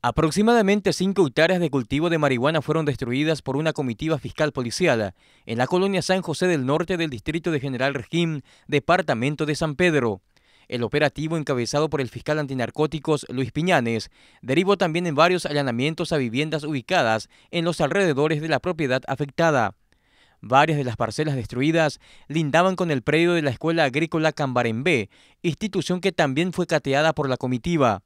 Aproximadamente cinco hectáreas de cultivo de marihuana fueron destruidas por una comitiva fiscal policial en la colonia San José del Norte del distrito de General Regim, departamento de San Pedro. El operativo encabezado por el fiscal antinarcóticos Luis Piñanes derivó también en varios allanamientos a viviendas ubicadas en los alrededores de la propiedad afectada. Varias de las parcelas destruidas lindaban con el predio de la Escuela Agrícola Cambarembé, institución que también fue cateada por la comitiva.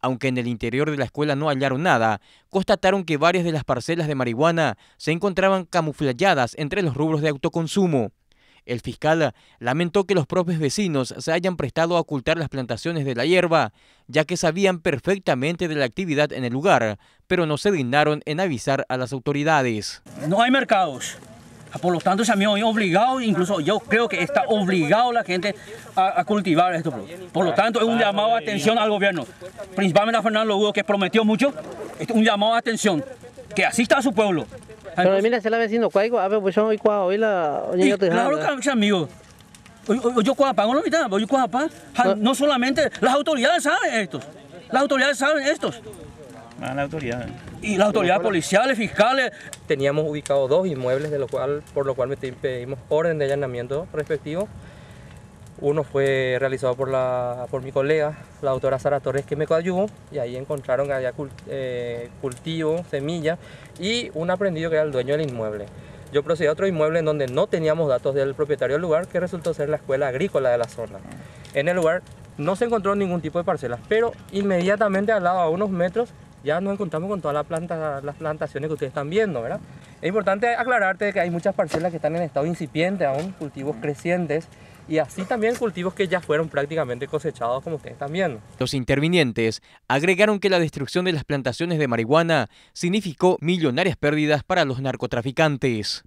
Aunque en el interior de la escuela no hallaron nada, constataron que varias de las parcelas de marihuana se encontraban camufladas entre los rubros de autoconsumo. El fiscal lamentó que los propios vecinos se hayan prestado a ocultar las plantaciones de la hierba, ya que sabían perfectamente de la actividad en el lugar, pero no se dignaron en avisar a las autoridades. No hay mercados, Ah, por lo tanto, amigo es obligado, incluso yo creo que está obligado la gente a, a cultivar esto. Por lo tanto, es un llamado a atención al gobierno, principalmente a Fernando Hugo, que prometió mucho, es un llamado a atención, que asista a su pueblo. Pero mira, se la vecino, ¿cuál A ah, ver, pues yo hoy hoy la... Claro que Yo no mitad, yo No solamente, las autoridades saben esto. Las autoridades saben esto. Y las autoridades policiales, fiscales. Teníamos ubicados dos inmuebles, de lo cual, por lo cual pedimos orden de allanamiento respectivo. Uno fue realizado por, la, por mi colega, la doctora Sara Torres, que me coayudó, y ahí encontraron que eh, cultivo, semilla y un aprendido que era el dueño del inmueble. Yo procedí a otro inmueble en donde no teníamos datos del propietario del lugar, que resultó ser la escuela agrícola de la zona. En el lugar no se encontró ningún tipo de parcelas, pero inmediatamente al lado, a unos metros, ya nos encontramos con todas la planta, las plantaciones que ustedes están viendo, ¿verdad? Es importante aclararte que hay muchas parcelas que están en estado incipiente aún, cultivos crecientes, y así también cultivos que ya fueron prácticamente cosechados como ustedes están viendo. Los intervinientes agregaron que la destrucción de las plantaciones de marihuana significó millonarias pérdidas para los narcotraficantes.